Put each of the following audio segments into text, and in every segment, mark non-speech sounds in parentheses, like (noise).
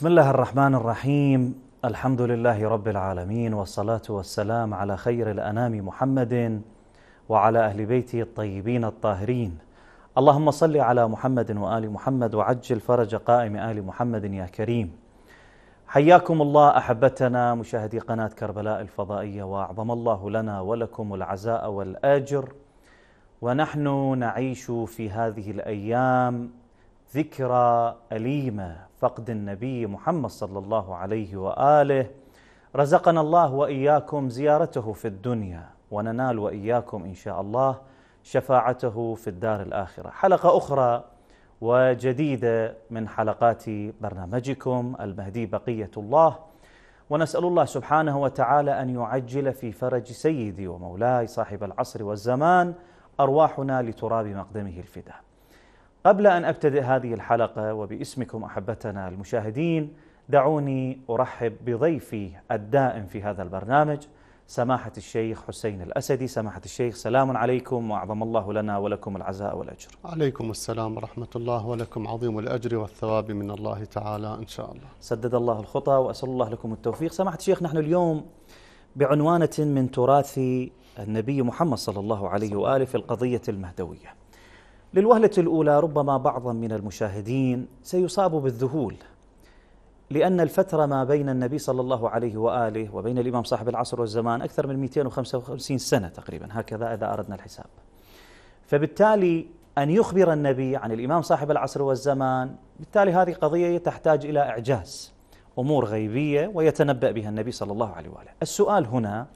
بسم الله الرحمن الرحيم الحمد لله رب العالمين والصلاة والسلام على خير الأنام محمد وعلى أهل بيته الطيبين الطاهرين اللهم صل على محمد وآل محمد وعجل فرج قائم آل محمد يا كريم حياكم الله أحبتنا مشاهدي قناة كربلاء الفضائية وأعظم الله لنا ولكم العزاء والأجر ونحن نعيش في هذه الأيام ذكرى أليمة فقد النبي محمد صلى الله عليه واله رزقنا الله واياكم زيارته في الدنيا وننال واياكم ان شاء الله شفاعته في الدار الاخره. حلقه اخرى وجديده من حلقات برنامجكم المهدي بقيه الله ونسال الله سبحانه وتعالى ان يعجل في فرج سيدي ومولاي صاحب العصر والزمان ارواحنا لتراب مقدمه الفداء. قبل ان ابتدئ هذه الحلقه وباسمكم احبتنا المشاهدين دعوني ارحب بضيفي الدائم في هذا البرنامج سماحه الشيخ حسين الاسدي، سماحه الشيخ سلام عليكم واعظم الله لنا ولكم العزاء والاجر. عليكم السلام ورحمه الله ولكم عظيم الاجر والثواب من الله تعالى ان شاء الله. سدد الله الخطى واسال الله لكم التوفيق، سماحه الشيخ نحن اليوم بعنوانه من تراث النبي محمد صلى الله عليه واله في القضيه المهدويه. للوهلة الأولى ربما بعضا من المشاهدين سيصاب بالذهول لأن الفترة ما بين النبي صلى الله عليه وآله وبين الإمام صاحب العصر والزمان أكثر من 255 سنة تقريبا هكذا إذا أردنا الحساب فبالتالي أن يخبر النبي عن الإمام صاحب العصر والزمان بالتالي هذه قضية تحتاج إلى إعجاز أمور غيبية ويتنبأ بها النبي صلى الله عليه وآله السؤال هنا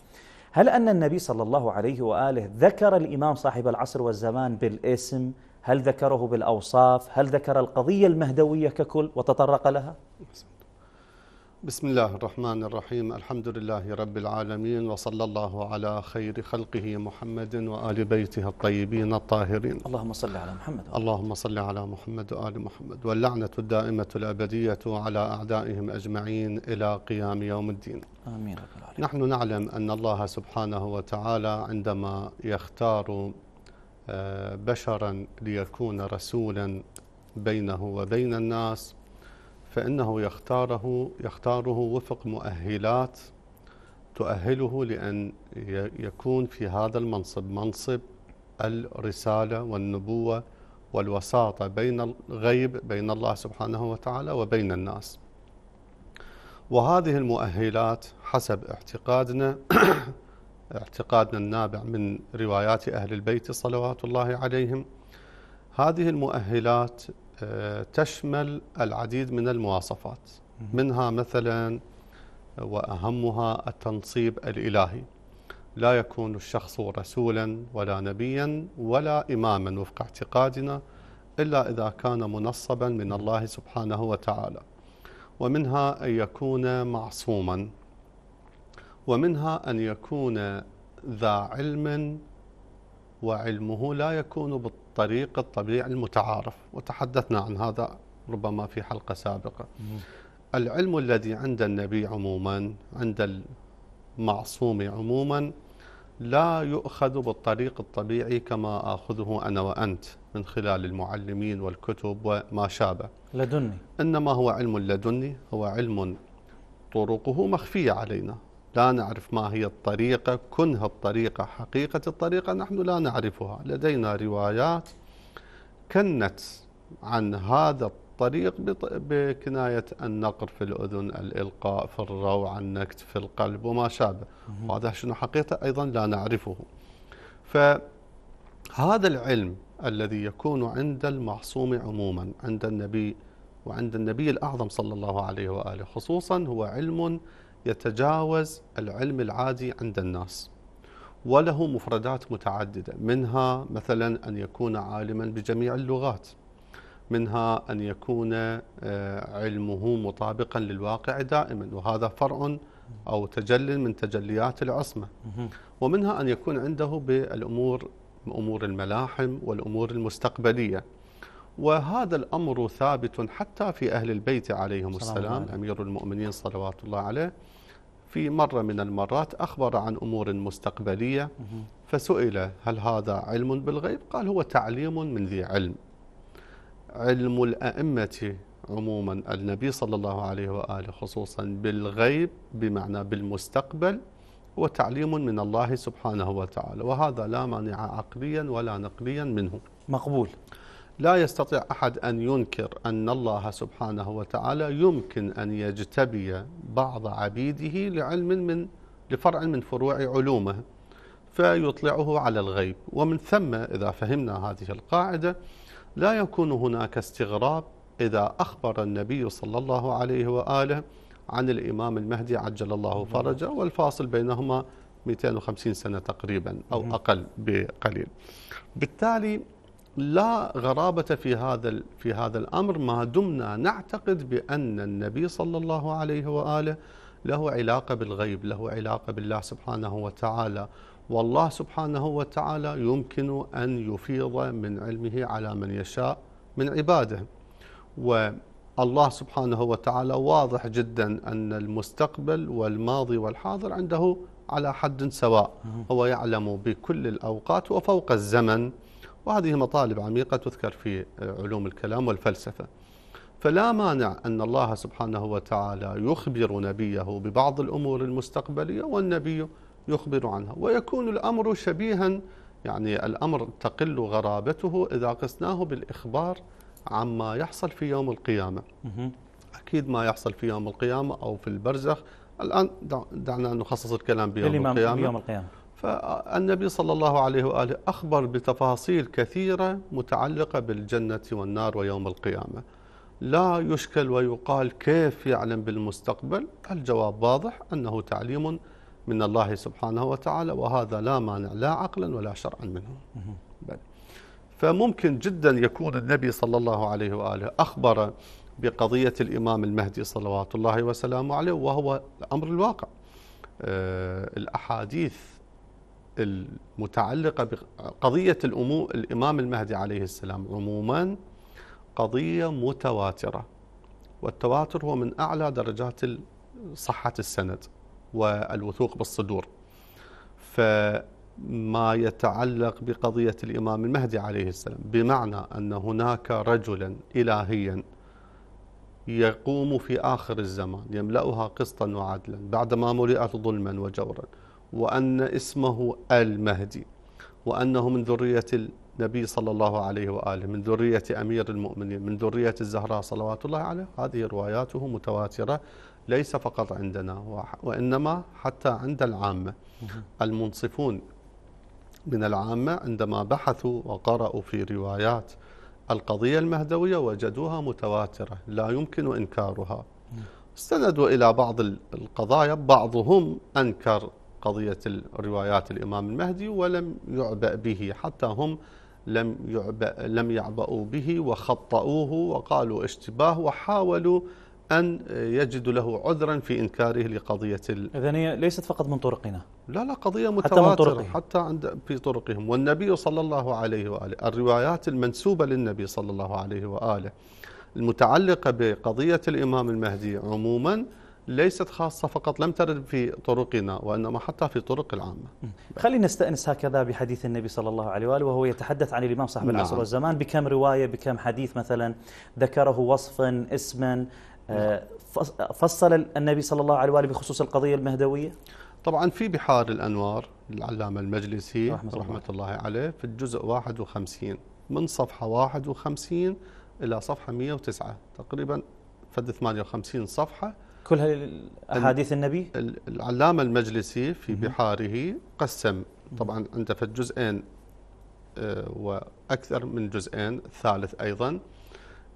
هل أن النبي صلى الله عليه وآله ذكر الإمام صاحب العصر والزمان بالاسم هل ذكره بالأوصاف هل ذكر القضية المهدوية ككل وتطرق لها بسم الله الرحمن الرحيم الحمد لله رب العالمين وصلى الله على خير خلقه محمد وآل بيته الطيبين الطاهرين اللهم صل على محمد اللهم صل على محمد وآل محمد واللعنة الدائمة الأبدية على أعدائهم أجمعين إلى قيام يوم الدين آمين رب العالمين نحن نعلم أن الله سبحانه وتعالى عندما يختار بشرا ليكون رسولا بينه وبين الناس فإنه يختاره يختاره وفق مؤهلات تؤهله لأن يكون في هذا المنصب منصب الرسالة والنبوة والوساطة بين الغيب بين الله سبحانه وتعالى وبين الناس وهذه المؤهلات حسب اعتقادنا (coughs) اعتقادنا النابع من روايات أهل البيت صلوات الله عليهم هذه المؤهلات آه، تشمل العديد من المواصفات منها مثلا آه، وأهمها التنصيب الإلهي لا يكون الشخص رسولا ولا نبيا ولا إماما وفق اعتقادنا إلا إذا كان منصبا من الله سبحانه وتعالى ومنها أن يكون معصوما ومنها أن يكون ذا علم وعلمه لا يكون بالطبع الطريق الطبيعي المتعارف وتحدثنا عن هذا ربما في حلقة سابقة العلم الذي عند النبي عموما عند المعصوم عموما لا يؤخذ بالطريق الطبيعي كما آخذه أنا وأنت من خلال المعلمين والكتب وما شابه لدني إنما هو علم لدني هو علم طرقه مخفية علينا لا نعرف ما هي الطريقة كنها الطريقة حقيقة الطريقة نحن لا نعرفها لدينا روايات كنت عن هذا الطريق بكناية النقر في الأذن الإلقاء في الروع النكت في القلب وما شابه وهذا شنو حقيقة أيضا لا نعرفه فهذا العلم الذي يكون عند المعصوم عموما عند النبي وعند النبي الأعظم صلى الله عليه وآله خصوصا هو علم يتجاوز العلم العادي عند الناس وله مفردات متعددة منها مثلا أن يكون عالما بجميع اللغات منها أن يكون آه، علمه مطابقا للواقع دائما وهذا فرع أو تجل من تجليات العصمة ومنها أن يكون عنده بالأمور أمور الملاحم والأمور المستقبلية وهذا الأمر ثابت حتى في أهل البيت عليهم السلام أمير المؤمنين صلوات الله عليه في مرة من المرات أخبر عن أمور مستقبلية فسئل هل هذا علم بالغيب قال هو تعليم من ذي علم علم الأئمة عموما النبي صلى الله عليه وآله خصوصا بالغيب بمعنى بالمستقبل هو تعليم من الله سبحانه وتعالى وهذا لا مانع عقليا ولا نقليا منه مقبول لا يستطيع أحد أن ينكر أن الله سبحانه وتعالى يمكن أن يجتبي بعض عبيده لعلم من لفرع من فروع علومه فيطلعه على الغيب ومن ثم إذا فهمنا هذه القاعدة لا يكون هناك استغراب إذا أخبر النبي صلى الله عليه وآله عن الإمام المهدي عجل الله فرجه والفاصل بينهما 250 سنة تقريبا أو أقل بقليل بالتالي لا غرابة في هذا في هذا الأمر ما دمنا نعتقد بأن النبي صلى الله عليه وآله له علاقة بالغيب له علاقة بالله سبحانه وتعالى والله سبحانه وتعالى يمكن أن يفيض من علمه على من يشاء من عباده والله سبحانه وتعالى واضح جدا أن المستقبل والماضي والحاضر عنده على حد سواء هو يعلم بكل الأوقات وفوق الزمن وهذه مطالب عميقة تذكر في آه، علوم الكلام والفلسفة فلا مانع أن الله سبحانه وتعالى يخبر نبيه ببعض الأمور المستقبلية والنبي يخبر عنها ويكون الأمر شبيها يعني الأمر تقل غرابته إذا قسناه بالإخبار عما يحصل في يوم القيامة أكيد ما يحصل في يوم القيامة أو في البرزخ الآن دعنا نخصص الكلام بيوم القيامة, بيوم القيامة فالنبي صلى الله عليه وآله أخبر بتفاصيل كثيرة متعلقة بالجنة والنار ويوم القيامة لا يشكل ويقال كيف يعلم بالمستقبل الجواب واضح أنه تعليم من الله سبحانه وتعالى وهذا لا مانع لا عقلا ولا شرعا منه بل فممكن جدا يكون النبي صلى الله عليه وآله أخبر بقضية الإمام المهدي صلوات الله وسلامه عليه وهو الأمر الواقع آه، الأحاديث المتعلقة بقضية الأمو الإمام المهدي عليه السلام عموما قضية متواترة والتواتر هو من أعلى درجات صحة السند والوثوق بالصدور فما يتعلق بقضية الإمام المهدي عليه السلام بمعنى أن هناك رجلا إلهيا يقوم في آخر الزمان يملأها قسطا وعدلا بعدما ملئت ظلما وجورا وأن اسمه المهدي وأنه من ذرية النبي صلى الله عليه وآله من ذرية أمير المؤمنين من ذرية الزهراء صلوات الله عليه هذه رواياته متواترة ليس فقط عندنا وإنما حتى عند العامة المنصفون من العامة عندما بحثوا وقرأوا في روايات القضية المهدوية وجدوها متواترة لا يمكن إنكارها استندوا إلى بعض القضايا بعضهم أنكر قضية الروايات الإمام المهدي ولم يعبأ به حتى هم لم يعبأ لم يعبأوا به وخطأوه وقالوا اشتباه وحاولوا أن يجدوا له عذرا في إنكاره لقضية إذا هي ليست فقط من طرقنا لا لا قضية متواترة حتى, من طرقهم. حتى عند في طرقهم والنبي صلى الله عليه وآله الروايات المنسوبة للنبي صلى الله عليه وآله المتعلقة بقضية الإمام المهدي عموما ليست خاصة فقط لم ترد في طرقنا وإنما حتى في طرق العامة خلينا نستأنس هكذا بحديث النبي صلى الله عليه وآله وهو يتحدث عن الإمام صاحب نعم. العصر والزمان بكم رواية بكم حديث مثلا ذكره وصفا اسما آه، نعم. فصل النبي صلى الله عليه وآله بخصوص القضية المهدوية طبعا في بحار الأنوار للعلامة المجلسي رحمة, رحمة الله. الله عليه في الجزء 51 من صفحة 51 إلى صفحة 109 تقريبا فد 58 صفحة كل أحاديث النبي العلامة المجلسي في بحاره قسم طبعا عنده في جزئين آه، وأكثر من جزئين ثالث أيضا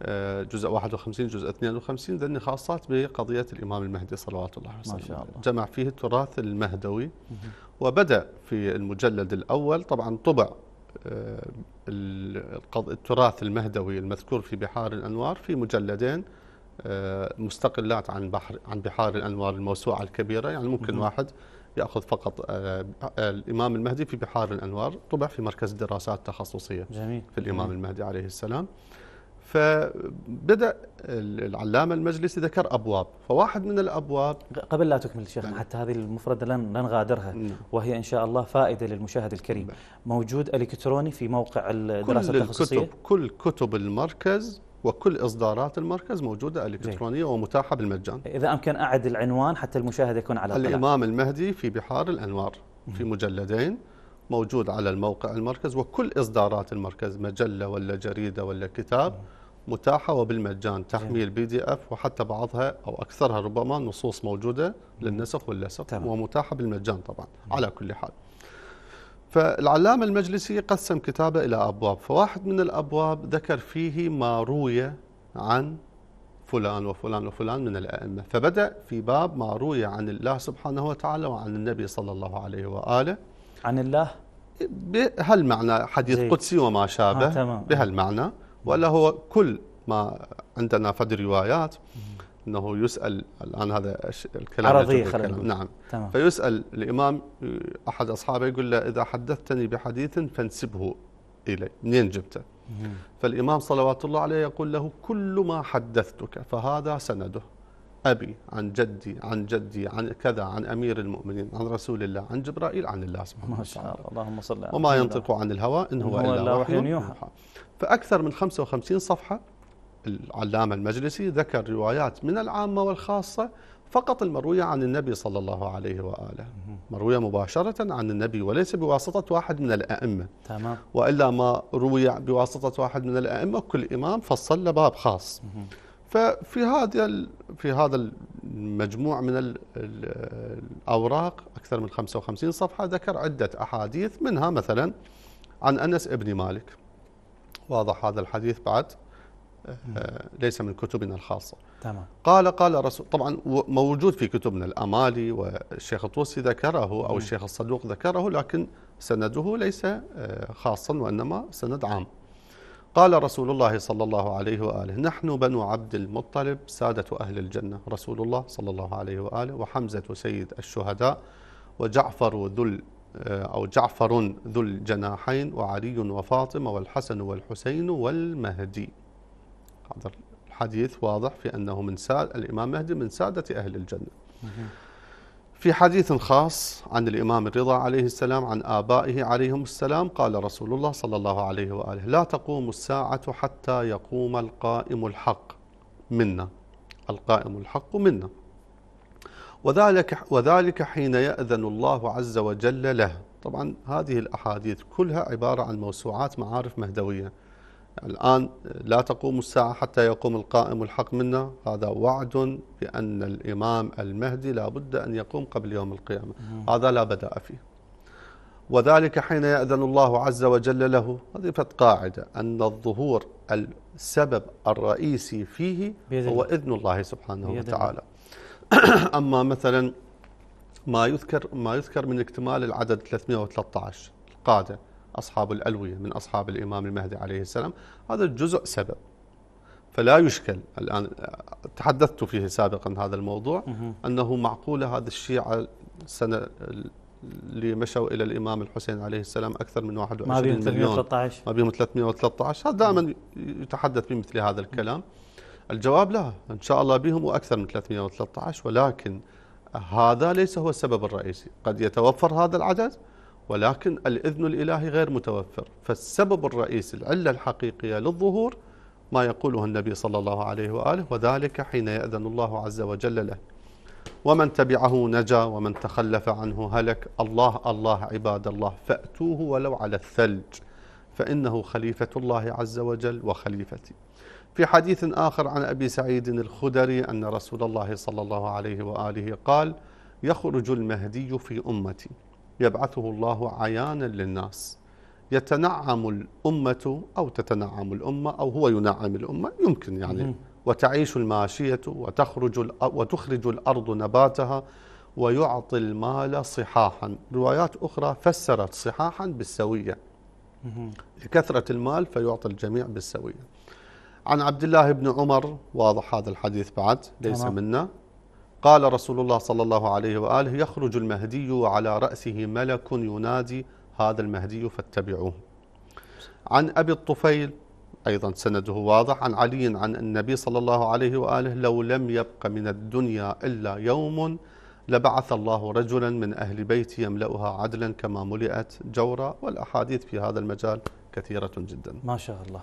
آه، جزء 51 جزء 52 ذني خاصات بقضية الإمام المهدي صلوات الله عليه وسلم ما شاء الله. جمع فيه التراث المهدوي وبدأ في المجلد الأول طبعا طبع آه، التراث المهدوي المذكور في بحار الأنوار في مجلدين آه، مستقلات عن بحر عن بحار الانوار الموسوعه الكبيره يعني ممكن مم. واحد ياخذ فقط آه، الامام المهدي في بحار الانوار طبع في مركز الدراسات التخصصيه جميل. في الامام جميل. المهدي عليه السلام فبدا العلامه المجلسي ذكر ابواب فواحد من الابواب قبل لا تكمل شيخنا نعم. يعني حتى هذه المفرده لن نغادرها نعم. وهي ان شاء الله فائده للمشاهد الكريم نعم. موجود الكتروني في موقع الدراسه كل التخصصيه كل كتب المركز وكل إصدارات المركز موجودة إلكترونية ومتاحة بالمجان إذا أمكن أعد العنوان حتى المشاهد يكون على الامام الإمام المهدي في بحار الأنوار في مجلدين موجود على الموقع المركز وكل إصدارات المركز مجلة ولا جريدة ولا كتاب متاحة وبالمجان تحميل بي دي اف وحتى بعضها أو أكثرها ربما نصوص موجودة للنسخ واللسخ ومتاحة بالمجان طبعا على كل حال فالعلامة المجلسي قسم كتابه إلى أبواب فواحد من الأبواب ذكر فيه ما روي عن فلان وفلان وفلان من الأئمة فبدأ في باب ما روي عن الله سبحانه وتعالى وعن النبي صلى الله عليه وآله عن الله بهالمعنى حديث زي. قدسي وما شابه آه، بهالمعنى ولا هو كل ما عندنا فد روايات انه يسال الان هذا الكلام عرضيه خلينا نقول نعم تمام. فيسال الامام احد اصحابه يقول له اذا حدثتني بحديث فانسبه الي منين جبته؟ فالامام صلوات الله عليه يقول له كل ما حدثتك فهذا سنده ابي عن جدي عن جدي عن كذا عن امير المؤمنين عن رسول الله عن جبرائيل عن الله سبحانه وتعالى اللهم صل وما ينطق عن الهوى ان هو الا وحي يوحى فاكثر من 55 صفحه العلامة المجلسي ذكر روايات من العامة والخاصة فقط المروية عن النبي صلى الله عليه وآله مروية مباشرة عن النبي وليس بواسطة واحد من الأئمة تمام. وإلا ما روي بواسطة واحد من الأئمة كل إمام فصل له باب خاص ففي هذا في هذا المجموع من الأوراق أكثر من 55 صفحة ذكر عدة أحاديث منها مثلا عن أنس بن مالك واضح هذا الحديث بعد آه، ليس من كتبنا الخاصة تمام قال قال رسول طبعا موجود في كتبنا الأمالي والشيخ الطوسي ذكره أو الشيخ الصدوق ذكره لكن سنده ليس آه، خاصا وإنما سند عام قال رسول الله صلى الله عليه وآله نحن بنو عبد المطلب سادة أهل الجنة رسول الله صلى الله عليه وآله وحمزة سيد الشهداء وجعفر ذو آه، أو جعفر ذو الجناحين وعلي وفاطمة والحسن والحسين والمهدي حاضر الحديث واضح في أنه من ساد الإمام مهدي من سادة أهل الجنة في حديث خاص عن الإمام الرضا عليه السلام عن آبائه عليهم السلام قال رسول الله صلى الله عليه وآله لا تقوم الساعة حتى يقوم القائم الحق منا القائم الحق منا وذلك, وذلك حين يأذن الله عز وجل له طبعا هذه الأحاديث كلها عبارة عن موسوعات معارف مهدوية الآن لا تقوم الساعة حتى يقوم القائم الحق منا هذا وعد بأن الإمام المهدي لا بد أن يقوم قبل يوم القيامة هذا لا بدأ فيه وذلك حين يأذن الله عز وجل له هذه قاعدة أن الظهور السبب الرئيسي فيه هو إذن الله سبحانه وتعالى (coughs) أما مثلا ما يذكر ما يذكر من اكتمال العدد 313 القاده أصحاب الألوية من أصحاب الإمام المهدي عليه السلام هذا الجزء سبب فلا يشكل الآن تحدثت فيه سابقا هذا الموضوع أنه معقولة هذا الشيعة السنة اللي مشوا إلى الإمام الحسين عليه السلام أكثر من 21 مليون ما بهم 313 ما بهم 313 هذا دائما يتحدث بمثل هذا الكلام الجواب لا إن شاء الله بهم وأكثر من 313 ولكن هذا ليس هو السبب الرئيسي قد يتوفر هذا العدد ولكن الإذن الإلهي غير متوفر فالسبب الرئيسي العلة الحقيقية للظهور ما يقوله النبي صلى الله عليه وآله وذلك حين يأذن الله عز وجل له ومن تبعه نجا ومن تخلف عنه هلك الله الله عباد الله فأتوه ولو على الثلج فإنه خليفة الله عز وجل وخليفتي في حديث آخر عن أبي سعيد الخدري أن رسول الله صلى الله عليه وآله قال يخرج المهدي في أمتي يبعثه الله عيانا للناس يتنعم الأمة أو تتنعم الأمة أو هو ينعم الأمة يمكن يعني وتعيش الماشية وتخرج وتخرج الأرض نباتها ويعطي المال صحاحا روايات أخرى فسرت صحاحا بالسوية لكثرة المال فيعطي الجميع بالسوية عن عبد الله بن عمر واضح هذا الحديث بعد ليس منا قال رسول الله صلى الله عليه وآله يخرج المهدي وعلى رأسه ملك ينادي هذا المهدي فاتبعوه عن أبي الطفيل أيضا سنده واضح عن علي عن النبي صلى الله عليه وآله لو لم يبق من الدنيا إلا يوم لبعث الله رجلا من أهل بيتي يملأها عدلا كما ملئت جورا والأحاديث في هذا المجال كثيرة جدا ما شاء الله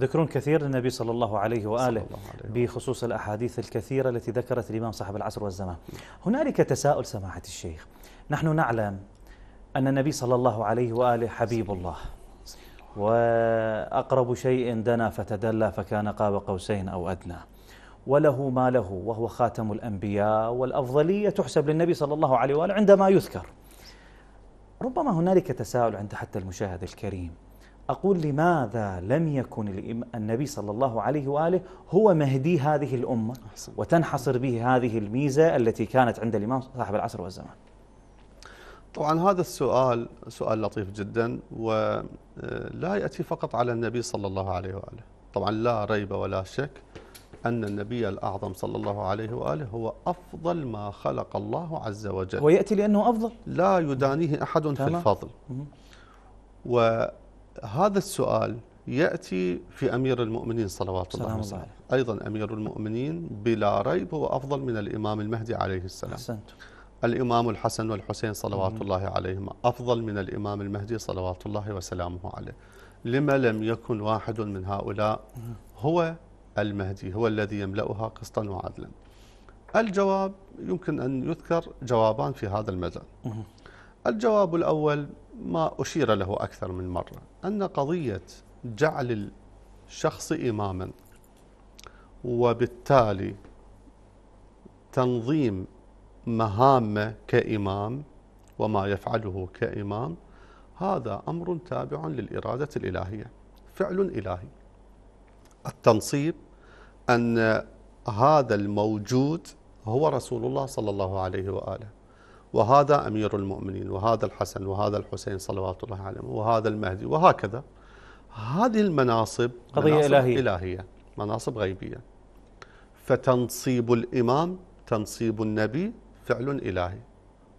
ذكرون كثير للنبي صلى الله عليه وآله صلى الله عليه بخصوص الأحاديث الكثيرة التي ذكرت الإمام صاحب العصر والزمان هنالك تساؤل سماحة الشيخ نحن نعلم أن النبي صلى الله عليه وآله حبيب الله وأقرب شيء دنا فتدلى فكان قاب قوسين أو أدنى وله ما له وهو خاتم الأنبياء والأفضلية تحسب للنبي صلى الله عليه وآله عندما يذكر ربما هنالك تساؤل عند حتى المشاهد الكريم أقول لماذا لم يكن النبي صلى الله عليه وآله هو مهدي هذه الأمة وتنحصر به هذه الميزة التي كانت عند الإمام صاحب العصر والزمان طبعا هذا السؤال سؤال لطيف جدا ولا آه، يأتي فقط على النبي صلى الله عليه وآله طبعا لا ريب ولا شك أن النبي الأعظم صلى الله عليه وآله هو أفضل ما خلق الله عز وجل ويأتي لأنه أفضل لا يدانيه أحد في الفضل و هذا السؤال يأتي في أمير المؤمنين صلوات الله وسلم أيضا أمير المؤمنين بلا ريب هو أفضل من الإمام المهدي عليه السلام حسنت. الإمام الحسن والحسين صلوات الله عليهما أفضل من الإمام المهدي صلوات الله وسلامه عليه لما لم يكن واحد من هؤلاء هو المهدي هو الذي يملأها قسطا وعدلا الجواب يمكن أن يذكر جوابان في هذا المجال الجواب الأول ما أشير له أكثر من مرة أن قضية جعل الشخص إماما وبالتالي تنظيم مهامه كإمام وما يفعله كإمام هذا أمر تابع للإرادة الإلهية فعل إلهي التنصيب أن هذا الموجود هو رسول الله صلى الله عليه وآله وهذا أمير المؤمنين وهذا الحسن وهذا الحسين صلوات الله عليهم وهذا المهدي وهكذا هذه المناصب قضية مناصب إلهية. إلهية مناصب غيبية فتنصيب الإمام تنصيب النبي فعل إلهي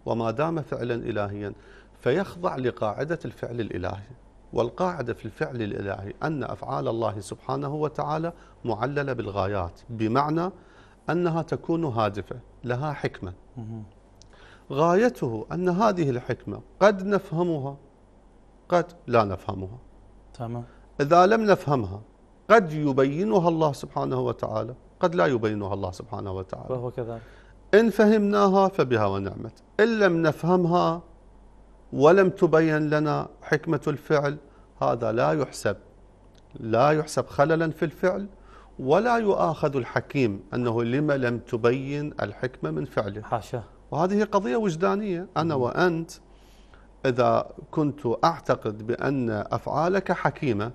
وما دام فعلا إلهيا فيخضع لقاعدة الفعل الإلهي والقاعدة في الفعل الإلهي أن أفعال الله سبحانه وتعالى معللة بالغايات بمعنى أنها تكون هادفة لها حكمة غايته أن هذه الحكمة قد نفهمها قد لا نفهمها تمام إذا لم نفهمها قد يبينها الله سبحانه وتعالى قد لا يبينها الله سبحانه وتعالى وهو كذلك إن فهمناها فبها ونعمت إن لم نفهمها ولم تبين لنا حكمة الفعل هذا لا يحسب لا يحسب خللا في الفعل ولا يؤاخذ الحكيم أنه لما لم تبين الحكمة من فعله حاشا وهذه قضية وجدانية أنا وأنت إذا كنت أعتقد بأن أفعالك حكيمة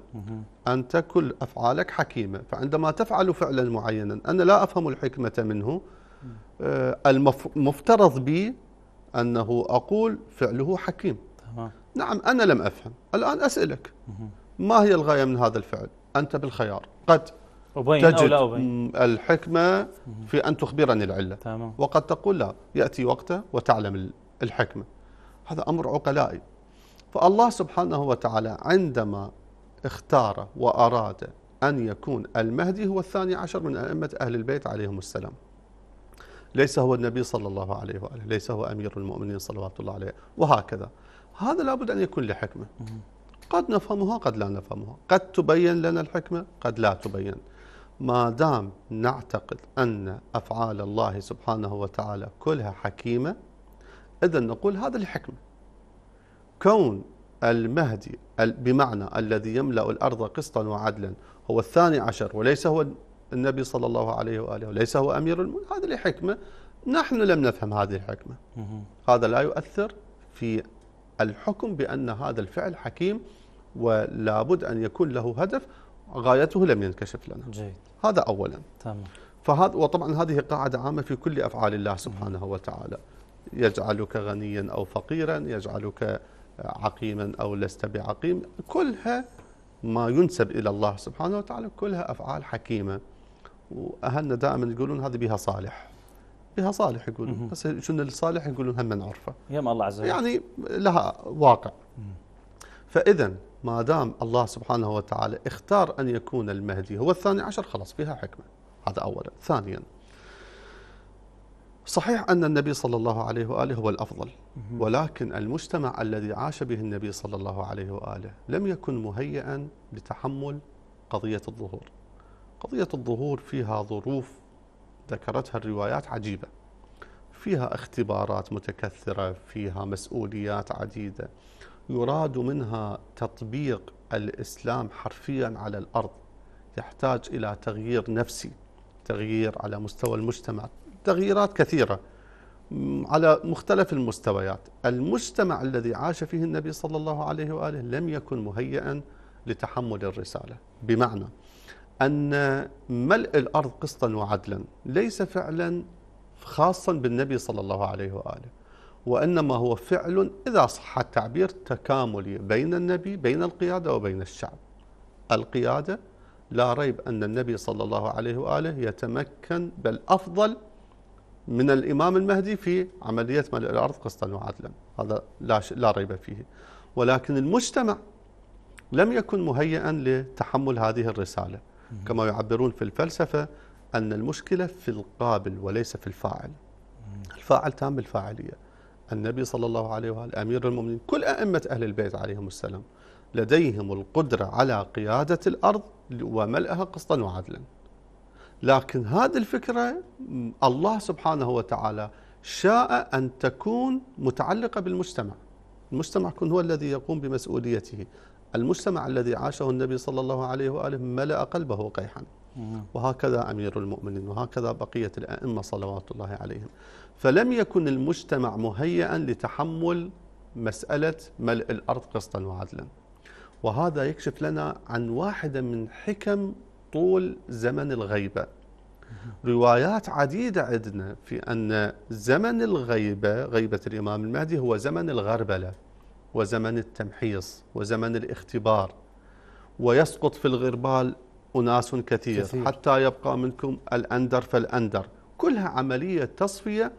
أنت كل أفعالك حكيمة فعندما تفعل فعلا معينا أنا لا أفهم الحكمة منه آه، المفترض بي أنه أقول فعله حكيم نعم أنا لم أفهم الآن أسألك ما هي الغاية من هذا الفعل أنت بالخيار قد أبين تجد أو لا أبين. الحكمة في أن تخبرني العلة تمام. وقد تقول لا يأتي وقته وتعلم الحكمة هذا أمر عقلائي فالله سبحانه وتعالى عندما اختار وأراد أن يكون المهدي هو الثاني عشر من أئمة أهل البيت عليهم السلام ليس هو النبي صلى الله عليه وآله ليس هو أمير المؤمنين صلوات الله عليه وهكذا هذا لابد أن يكون لحكمة قد نفهمها قد لا نفهمها قد تبين لنا الحكمة قد لا تبين ما دام نعتقد أن أفعال الله سبحانه وتعالى كلها حكيمة إذا نقول هذا الحكم كون المهدي بمعنى الذي يملأ الأرض قسطا وعدلا هو الثاني عشر وليس هو النبي صلى الله عليه وآله وليس هو أمير المؤمنين هذه الحكمة نحن لم نفهم هذه الحكمة هذا لا يؤثر في الحكم بأن هذا الفعل حكيم ولا بد أن يكون له هدف غايته لم ينكشف لنا جيد. هذا أولا تمام. فهذا وطبعا هذه قاعدة عامة في كل أفعال الله سبحانه وتعالى يجعلك غنيا أو فقيرا يجعلك عقيما أو لست بعقيم كلها ما ينسب إلى الله سبحانه وتعالى كلها أفعال حكيمة وأهلنا دائما يقولون هذه بها صالح بها صالح يقولون بس شنو الصالح يقولون هم نعرفه يا الله عز وجل يعني لها واقع فإذا ما دام الله سبحانه وتعالى اختار أن يكون المهدي هو الثاني عشر خلاص فيها حكمة هذا أولا ثانيا صحيح أن النبي صلى الله عليه وآله هو الأفضل ولكن المجتمع الذي عاش به النبي صلى الله عليه وآله لم يكن مهيئا لتحمل قضية الظهور قضية الظهور فيها ظروف ذكرتها الروايات عجيبة فيها اختبارات متكثرة فيها مسؤوليات عديدة يراد منها تطبيق الإسلام حرفيا على الأرض يحتاج إلى تغيير نفسي تغيير على مستوى المجتمع تغييرات كثيرة على مختلف المستويات المجتمع الذي عاش فيه النبي صلى الله عليه وآله لم يكن مهيئا لتحمل الرسالة بمعنى أن ملء الأرض قسطا وعدلا ليس فعلا خاصا بالنبي صلى الله عليه وآله وإنما هو فعل إذا صح التعبير تكاملي بين النبي بين القيادة وبين الشعب القيادة لا ريب أن النبي صلى الله عليه وآله يتمكن بل أفضل من الإمام المهدي في عملية ملء الأرض قسطا وعدلا هذا لا, لا ريب فيه ولكن المجتمع لم يكن مهيئا لتحمل هذه الرسالة كما يعبرون في الفلسفة أن المشكلة في القابل وليس في الفاعل الفاعل تام بالفاعلية النبي صلى الله عليه وآله أمير المؤمنين كل أئمة أهل البيت عليهم السلام لديهم القدرة على قيادة الأرض وملئها قسطا وعدلا لكن هذه الفكرة الله سبحانه وتعالى شاء أن تكون متعلقة بالمجتمع المجتمع يكون هو الذي يقوم بمسؤوليته المجتمع الذي عاشه النبي صلى الله عليه وآله ملأ قلبه قيحا وهكذا أمير المؤمنين وهكذا بقية الأئمة صلوات الله عليهم فلم يكن المجتمع مهيئا لتحمل مسألة ملء الأرض قسطا وعدلا وهذا يكشف لنا عن واحدة من حكم طول زمن الغيبة روايات عديدة عندنا في أن زمن الغيبة غيبة الإمام المهدي هو زمن الغربلة وزمن التمحيص وزمن الاختبار ويسقط في الغربال أناس كثير, كثير حتى يبقى منكم الأندر فالأندر كلها عملية تصفية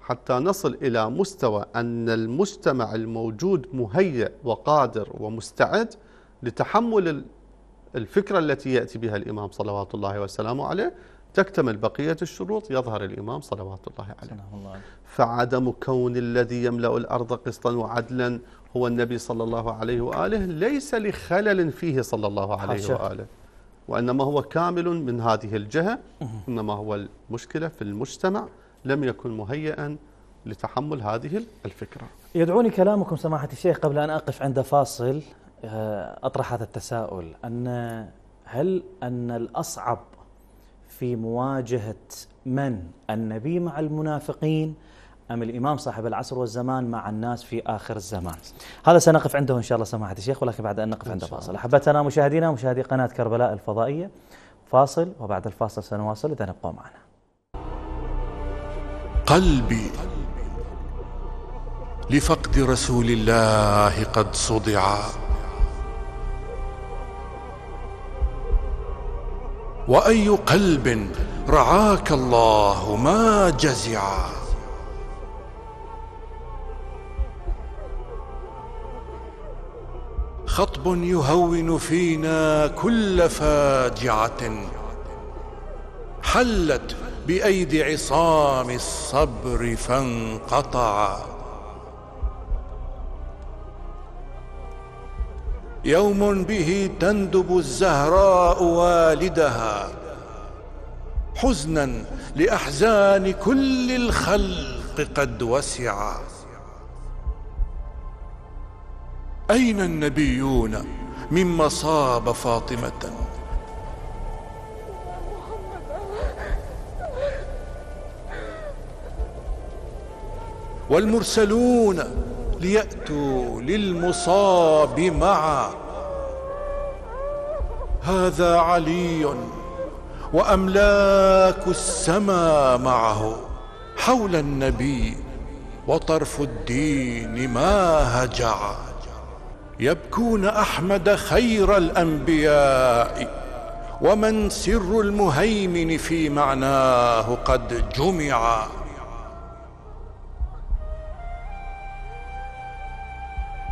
حتى نصل إلى مستوى أن المجتمع الموجود مهيئ وقادر ومستعد لتحمل الفكرة التي يأتي بها الإمام صلوات الله وسلامه عليه تكتمل بقية الشروط يظهر الإمام صلوات الله عليه فعدم كون الذي يملأ الأرض قسطا وعدلا هو النبي صلى الله عليه وآله ليس لخلل فيه صلى الله عليه وآله وإنما هو كامل من هذه الجهة إنما هو المشكلة في المجتمع لم يكن مهيئا لتحمل هذه الفكرة يدعوني كلامكم سماحة الشيخ قبل أن أقف عند فاصل آه، أطرح هذا التساؤل أن هل أن الأصعب في مواجهة من النبي مع المنافقين أم الإمام صاحب العصر والزمان مع الناس في آخر الزمان هذا سنقف عنده إن شاء الله سماحة الشيخ ولكن بعد أن نقف عند فاصل أحبتنا مشاهدينا مشاهدي قناة كربلاء الفضائية فاصل وبعد الفاصل سنواصل إذا نبقوا معنا قلبي لفقد رسول الله قد صدع وأي قلب رعاك الله ما جزعا خطب يهون فينا كل فاجعه حلت بايدي عصام الصبر فانقطع يوم به تندب الزهراء والدها حزنا لاحزان كل الخلق قد وسعا أين النبيون مما صاب فاطمة والمرسلون ليأتوا للمصاب معا هذا علي وأملاك السما معه حول النبي وطرف الدين ما هجعا يبكون احمد خير الانبياء ومن سر المهيمن في معناه قد جمع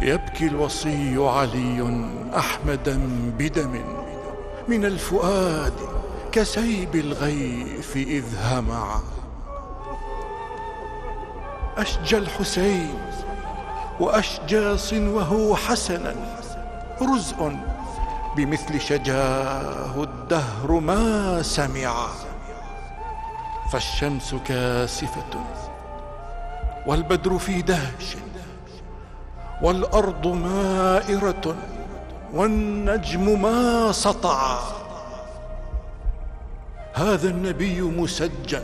يبكي الوصي علي احمدا بدم من الفؤاد كسيب الغيث اذ همع اشجى الحسين وأشجاص وهو حسنا رزء بمثل شجاه الدهر ما سمع فالشمس كاسفة والبدر في دهش والأرض مائرة والنجم ما سطع هذا النبي مسجن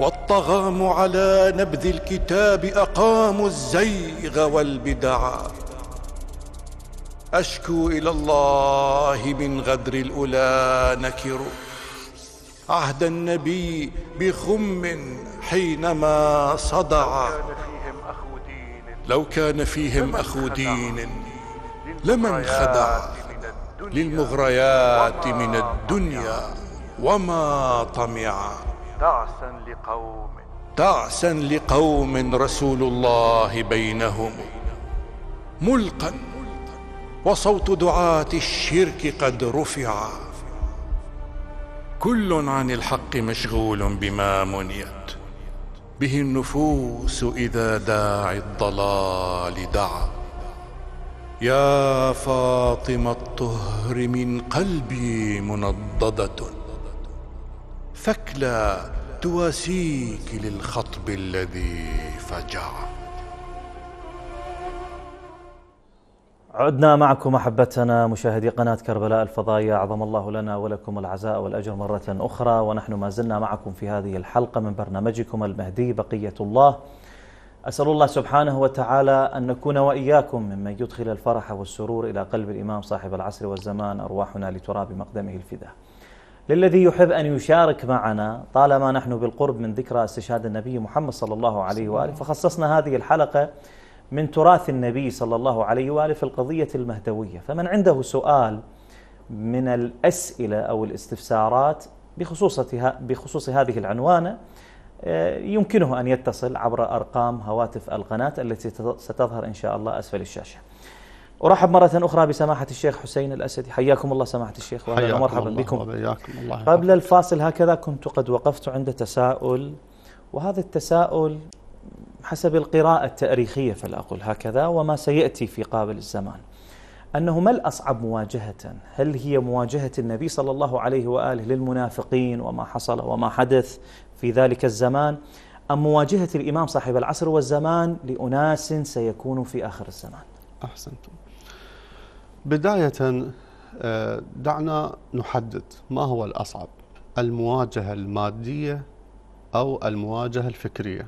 والطغام على نبذ الكتاب اقاموا الزيغ والبدع اشكو الى الله من غدر الاولى نكر عهد النبي بخم حينما صدع لو كان فيهم اخو دين لما انخدع للمغريات من الدنيا وما طمع تعسا لقوم تعسا لقوم رسول الله بينهم ملقا وصوت دعاة الشرك قد رفع كل عن الحق مشغول بما منيت به النفوس إذا داعي الضلال دعا يا فاطمة الطهر من قلبي منضدة ثكلى تواسيك للخطب الذي فجع عدنا معكم أحبتنا مشاهدي قناة كربلاء الفضائية أعظم الله لنا ولكم العزاء والأجر مرة أخرى ونحن ما زلنا معكم في هذه الحلقة من برنامجكم المهدي بقية الله أسأل الله سبحانه وتعالى أن نكون وإياكم ممن يدخل الفرح والسرور إلى قلب الإمام صاحب العصر والزمان أرواحنا لتراب مقدمه الفداء للذي يحب أن يشارك معنا طالما نحن بالقرب من ذكرى استشهاد النبي محمد صلى الله عليه وآله فخصصنا هذه الحلقة من تراث النبي صلى الله عليه وآله في القضية المهدوية فمن عنده سؤال من الأسئلة أو الاستفسارات بخصوصها بخصوص هذه العنوانة آه، يمكنه أن يتصل عبر أرقام هواتف القناة التي ستظهر إن شاء الله أسفل الشاشة ارحب مره اخرى بسماحه الشيخ حسين الاسدي حياكم الله سماحه الشيخ واهلا ومرحبا الله بكم حياكم الله قبل الفاصل هكذا كنت قد وقفت عند تساؤل وهذا التساؤل حسب القراءه التاريخيه فلاقول هكذا وما سياتي في قابل الزمان انه ما الاصعب مواجهه هل هي مواجهه النبي صلى الله عليه واله للمنافقين وما حصل وما حدث في ذلك الزمان ام مواجهه الامام صاحب العصر والزمان لاناس سيكونوا في اخر الزمان احسنتم بداية آه، دعنا نحدد ما هو الأصعب المواجهة المادية أو المواجهة الفكرية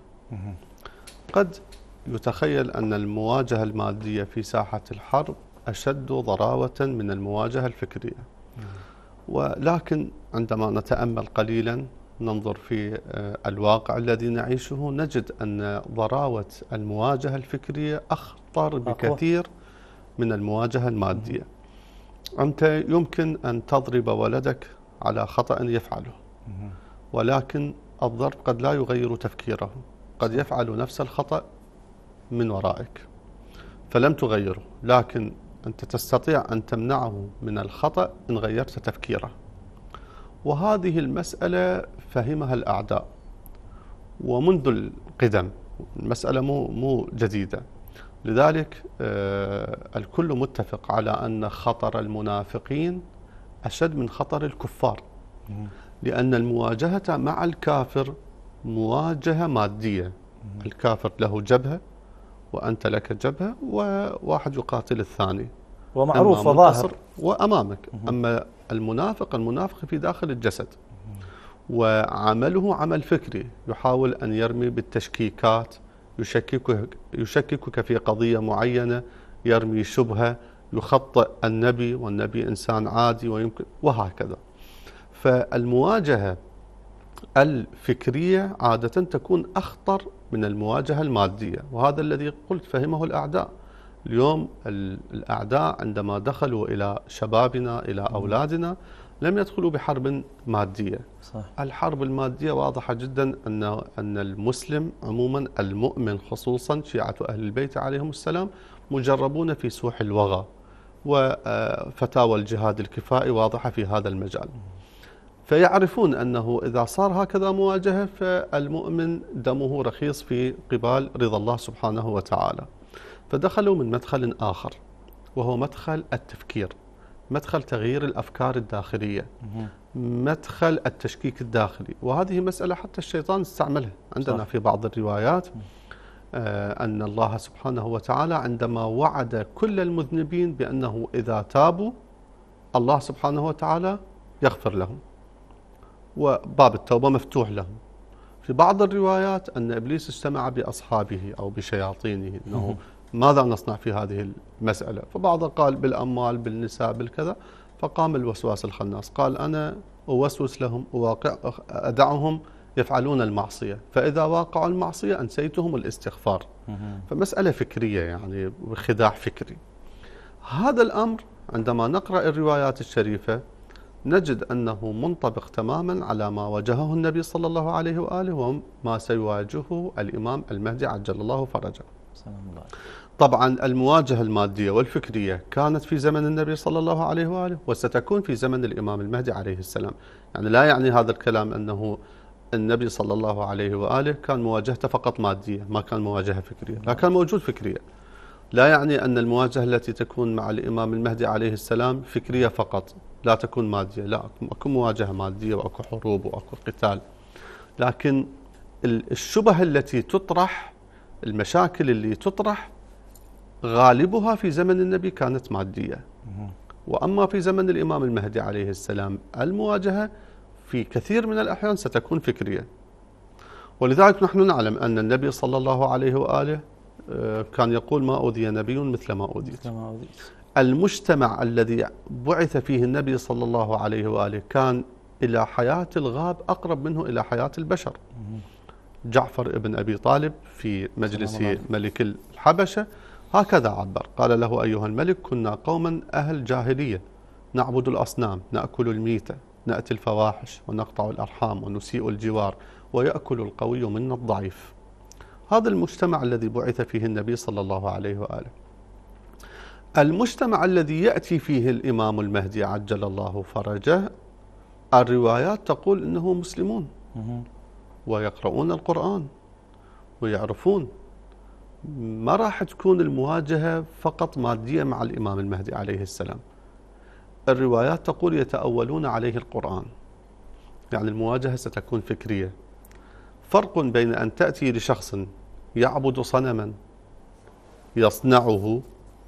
قد يتخيل أن المواجهة المادية في ساحة الحرب أشد ضراوة من المواجهة الفكرية ولكن عندما نتأمل قليلا ننظر في آه، الواقع الذي نعيشه نجد أن ضراوة المواجهة الفكرية أخطر بكثير من المواجهة المادية أنت يمكن أن تضرب ولدك على خطأ يفعله ولكن الضرب قد لا يغير تفكيره قد يفعل نفس الخطأ من ورائك فلم تغيره لكن أنت تستطيع أن تمنعه من الخطأ إن غيرت تفكيره وهذه المسألة فهمها الأعداء ومنذ القدم المسألة مو مو جديدة لذلك آه، الكل متفق على أن خطر المنافقين أشد من خطر الكفار لأن المواجهة مع الكافر مواجهة مادية الكافر له جبهة وأنت لك جبهة وواحد يقاتل الثاني ومعروف وظاهر وأمامك أما المنافق المنافق في داخل الجسد وعمله عمل فكري يحاول أن يرمي بالتشكيكات يشككك, في قضية معينة يرمي شبهة يخطئ النبي والنبي إنسان عادي ويمكن وهكذا فالمواجهة الفكرية عادة تكون أخطر من المواجهة المادية وهذا الذي قلت فهمه الأعداء اليوم الأعداء عندما دخلوا إلى شبابنا إلى أولادنا لم يدخلوا بحرب مادية صح. الحرب المادية واضحة جدا أن, أن المسلم عموما المؤمن خصوصا شيعة أهل البيت عليهم السلام مجربون في سوح الوغى وفتاوى آه، الجهاد الكفائي واضحة في هذا المجال فيعرفون أنه إذا صار هكذا مواجهة فالمؤمن دمه رخيص في قبال رضا الله سبحانه وتعالى فدخلوا من مدخل آخر وهو مدخل التفكير مدخل تغيير الأفكار الداخلية مدخل التشكيك الداخلي وهذه مسألة حتى الشيطان استعملها عندنا صح. في بعض الروايات آه، أن الله سبحانه وتعالى عندما وعد كل المذنبين بأنه إذا تابوا الله سبحانه وتعالى يغفر لهم وباب التوبة مفتوح لهم في بعض الروايات أن إبليس اجتمع بأصحابه أو بشياطينه أنه ماذا نصنع في هذه المسألة فبعضهم قال بالأموال بالنساء بالكذا فقام الوسواس الخناس قال أنا أوسوس لهم أواقع أدعهم يفعلون المعصية فإذا واقعوا المعصية أنسيتهم الاستغفار فمسألة فكرية يعني خداع فكري هذا الأمر عندما نقرأ الروايات الشريفة نجد أنه منطبق تماما على ما واجهه النبي صلى الله عليه وآله وما سيواجهه الإمام المهدي عجل الله فرجه سلام الله طبعا المواجهة المادية والفكرية كانت في زمن النبي صلى الله عليه وآله وستكون في زمن الإمام المهدي عليه السلام يعني لا يعني هذا الكلام أنه النبي صلى الله عليه وآله كان مواجهته فقط مادية ما كان مواجهة فكرية لا كان موجود فكرية لا يعني أن المواجهة التي تكون مع الإمام المهدي عليه السلام فكرية فقط لا تكون مادية لا أكو مواجهة مادية وأكو حروب وأكو قتال لكن الشبه التي تطرح المشاكل اللي تطرح غالبها في زمن النبي كانت مادية وأما في زمن الإمام المهدي عليه السلام المواجهة في كثير من الأحيان ستكون فكرية ولذلك نحن نعلم أن النبي صلى الله عليه وآله آه، كان يقول ما أوذي نبي مثل ما أوذيت المجتمع الذي بعث فيه النبي صلى الله عليه وآله كان إلى حياة الغاب أقرب منه إلى حياة البشر جعفر ابن أبي طالب في مجلس ملك الحبشة هكذا عبر قال له أيها الملك كنا قوما أهل جاهلية نعبد الأصنام نأكل الميتة نأتي الفواحش ونقطع الأرحام ونسيء الجوار ويأكل القوي منا الضعيف هذا المجتمع الذي بعث فيه النبي صلى الله عليه وآله المجتمع الذي يأتي فيه الإمام المهدي عجل الله فرجه الروايات تقول إنه مسلمون ويقرؤون القرآن ويعرفون ما راح تكون المواجهة فقط مادية مع الإمام المهدي عليه السلام الروايات تقول يتأولون عليه القرآن يعني المواجهة ستكون فكرية فرق بين أن تأتي لشخص يعبد صنما يصنعه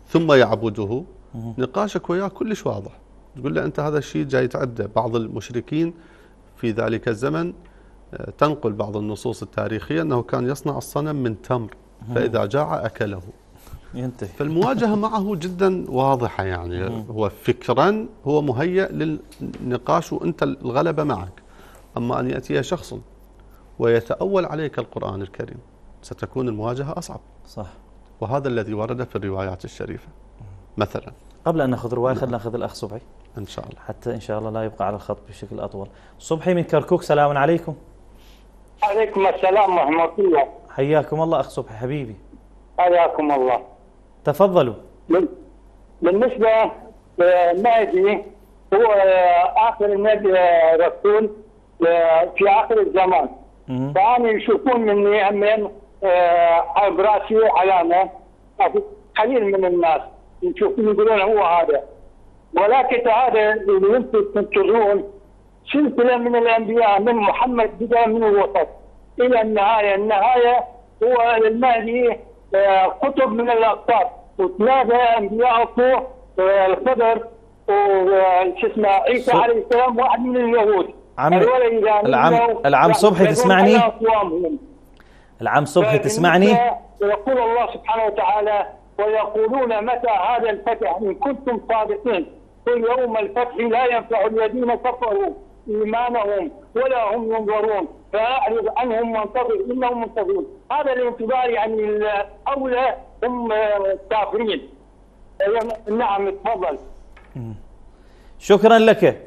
ثم يعبده نقاشك وياه كلش واضح تقول له أنت هذا الشيء جاي تعبده بعض المشركين في ذلك الزمن آه، تنقل بعض النصوص التاريخية أنه كان يصنع الصنم من تمر فإذا جاع أكله ينتهي فالمواجهة معه جدا واضحة يعني هو فكرا هو مهيأ للنقاش وأنت الغلبة معك أما أن يأتي شخص ويتأول عليك القرآن الكريم ستكون المواجهة أصعب صح وهذا الذي ورد في الروايات الشريفة مثلا قبل أن نأخذ رواية نعم. خلينا نأخذ الأخ صبحي إن شاء الله حتى إن شاء الله لا يبقى على الخط بشكل أطول صبحي من كركوك سلام عليكم عليكم السلام ورحمة الله حياكم الله أخ صبحي حبيبي حياكم الله تفضلوا بالنسبة لنادي هو آخر المهدي رسول في آخر الزمان فأنا يشوفون مني من آه، براسي علامة قليل من الناس يشوفون يقولون هو هذا ولكن هذا اللي انتم تنتظرون سلسله من الانبياء من محمد بدا من الوسط الى النهايه، النهايه هو للمهدي قطب من الاقطاب وثلاثه انبياء الطوح الخضر وش اسمه عيسى عليه السلام واحد من اليهود عم العم العم صبحي تسمعني؟ العم صبحي تسمعني؟ يقول الله سبحانه وتعالى ويقولون متى هذا الفتح ان كنتم صادقين قل يوم الفتح لا ينفع الذين كفروا إيمانهم ولا هم ينظرون فأعرض عنهم وانتظر إنهم منتظرون هذا الانتظار يعني الأولى هم كافرين أيوة، نعم تفضل شكرا لك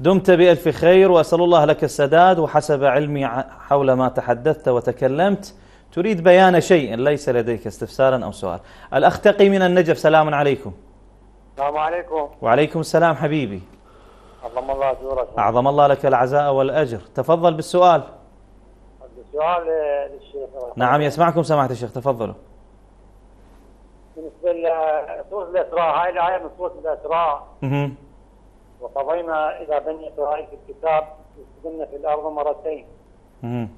دمت بألف خير وأسأل الله لك السداد وحسب علمي حول ما تحدثت وتكلمت تريد بيان شيء ليس لديك استفسارا أو سؤال الأخ تقي من النجف سلام عليكم السلام عليكم وعليكم السلام حبيبي أعظم الله اجورك اعظم الله لك العزاء والاجر تفضل بالسؤال السؤال للشيخ نعم يسمعكم سماحه الشيخ تفضلوا بالنسبه لصوت الاسراء هاي الايه من صوت الاسراء وقضينا الى بني اسرائيل في الكتاب يسجدن في الارض مرتين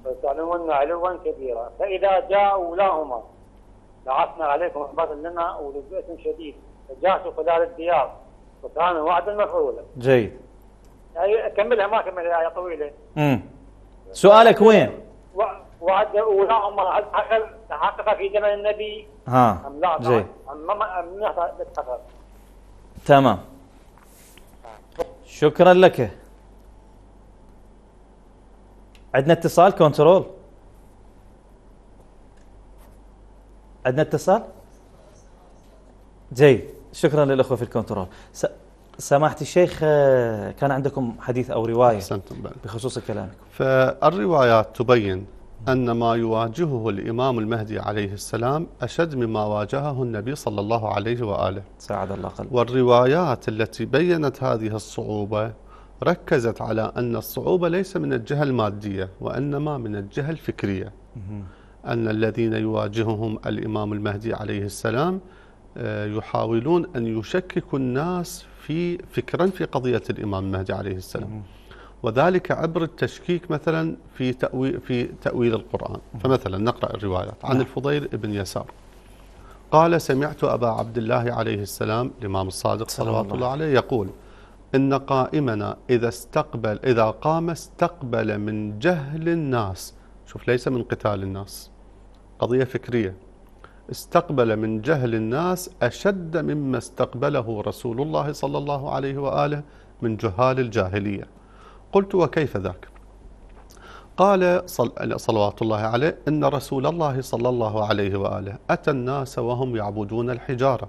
ويسالون علوا كبيرا فاذا جاءوا لهما بعثنا عليكم احباطا لنا ولجوء شديد فجاءتوا خلال الديار وكان وعدا مفعولا جيد كملها ما كملها يا طويله امم سؤالك وين؟ وعد ولا عمر هل تحقق في زمن النبي؟ ها أم لا زين تمام شكرا لك عندنا اتصال كنترول عندنا اتصال جيد شكرا للاخوه في الكنترول س... سماحة الشيخ آه، كان عندكم حديث أو رواية بخصوص كلامكم فالروايات تبين أن ما يواجهه الإمام المهدي عليه السلام أشد مما واجهه النبي صلى الله عليه وآله ساعد الله قلبه والروايات التي بيّنت هذه الصعوبة ركزت على أن الصعوبة ليس من الجهة المادية وإنما من الجهة الفكرية أن الذين يواجههم الإمام المهدي عليه السلام آه، يحاولون أن يشككوا الناس في فكرا في قضية الإمام المهدي عليه السلام وذلك عبر التشكيك مثلا في تأويل, في تأويل القرآن فمثلا نقرأ الروايات عن نعم. الفضيل بن يسار قال سمعت أبا عبد الله عليه السلام الإمام الصادق صلوات الله. الله عليه يقول إن قائمنا إذا استقبل إذا قام استقبل من جهل الناس شوف ليس من قتال الناس قضية فكرية استقبل من جهل الناس أشد مما استقبله رسول الله صلى الله عليه وآله من جهال الجاهلية قلت وكيف ذاك قال صلوات الله عليه إن رسول الله صلى الله عليه وآله أتى الناس وهم يعبدون الحجارة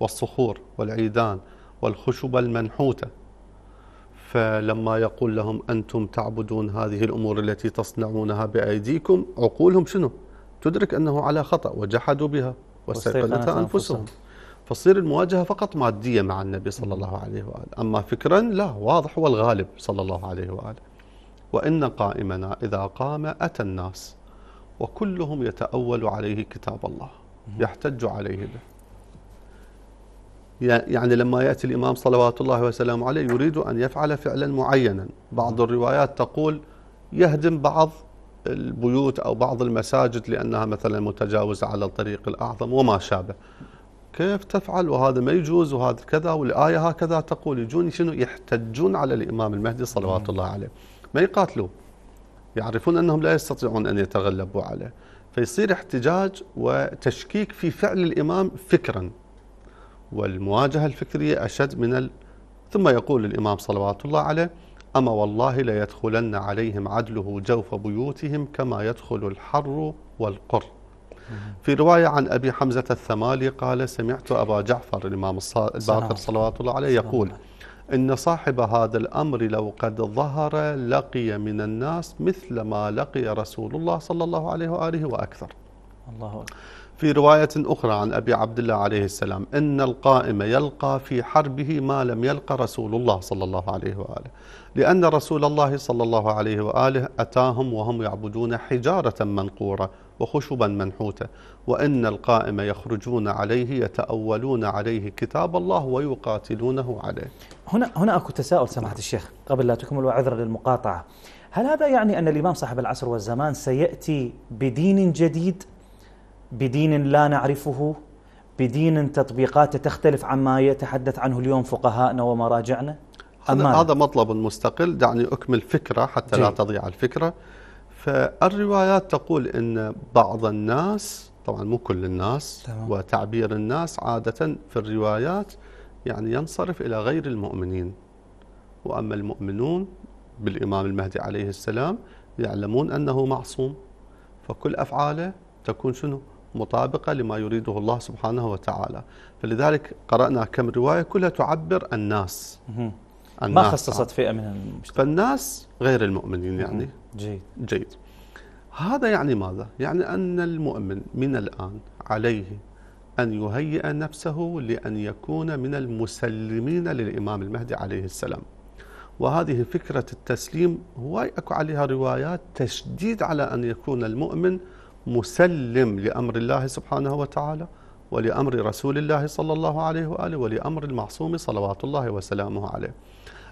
والصخور والعيدان والخشب المنحوته فلما يقول لهم أنتم تعبدون هذه الأمور التي تصنعونها بأيديكم عقولهم شنو تدرك أنه على خطأ وجحدوا بها واستيقنتها أنفسهم فتصير المواجهة فقط مادية مع النبي صلى الله عليه وآله أما فكرا لا واضح هو الغالب صلى الله عليه وآله وإن قائمنا إذا قام أتى الناس وكلهم يتأول عليه كتاب الله يحتج عليه به يعني لما يأتي الإمام صلوات الله وسلامه عليه يريد أن يفعل فعلا معينا بعض الروايات تقول يهدم بعض البيوت أو بعض المساجد لأنها مثلا متجاوزة على الطريق الأعظم وما شابه كيف تفعل وهذا ما يجوز وهذا كذا والآية هكذا تقول يجون شنو يحتجون على الإمام المهدي صلوات الله عليه ما يقاتلوا يعرفون أنهم لا يستطيعون أن يتغلبوا عليه فيصير احتجاج وتشكيك في فعل الإمام فكرا والمواجهة الفكرية أشد من ال... ثم يقول الإمام صلوات الله عليه أما والله ليدخلن عليهم عدله جوف بيوتهم كما يدخل الحر والقر في رواية عن أبي حمزة الثمالي قال سمعت أبا جعفر الإمام الباقر صلوات الله عليه يقول إن صاحب هذا الأمر لو قد ظهر لقي من الناس مثل ما لقي رسول الله صلى الله عليه وآله وأكثر الله أكبر في رواية أخرى عن أبي عبد الله عليه السلام إن القائم يلقى في حربه ما لم يلقى رسول الله صلى الله عليه وآله لأن رسول الله صلى الله عليه وآله أتاهم وهم يعبدون حجارة منقورة وخشبا منحوتة وإن القائم يخرجون عليه يتأولون عليه كتاب الله ويقاتلونه عليه هنا, هنا أكو تساؤل سماحة الشيخ قبل لا تكمل وعذرا للمقاطعة هل هذا يعني أن الإمام صاحب العصر والزمان سيأتي بدين جديد بدين لا نعرفه بدين تطبيقاته تختلف عما يتحدث عنه اليوم فقهاءنا ومراجعنا هذا, هذا مطلب مستقل دعني أكمل فكرة حتى جي. لا تضيع الفكرة فالروايات تقول أن بعض الناس طبعا مو كل الناس تمام. وتعبير الناس عادة في الروايات يعني ينصرف إلى غير المؤمنين وأما المؤمنون بالإمام المهدي عليه السلام يعلمون أنه معصوم فكل أفعاله تكون شنو مطابقة لما يريده الله سبحانه وتعالى فلذلك قرأنا كم رواية كلها تعبر الناس الناس ما خصصت فئة من المجتمع فالناس غير المؤمنين يعني جيد جيد هذا يعني ماذا؟ يعني أن المؤمن من الآن عليه أن يهيئ نفسه لأن يكون من المسلمين للإمام المهدي عليه السلام وهذه فكرة التسليم هو أكو عليها روايات تشديد على أن يكون المؤمن مسلم لأمر الله سبحانه وتعالى ولأمر رسول الله صلى الله عليه وآله ولأمر المعصوم صلوات الله وسلامه عليه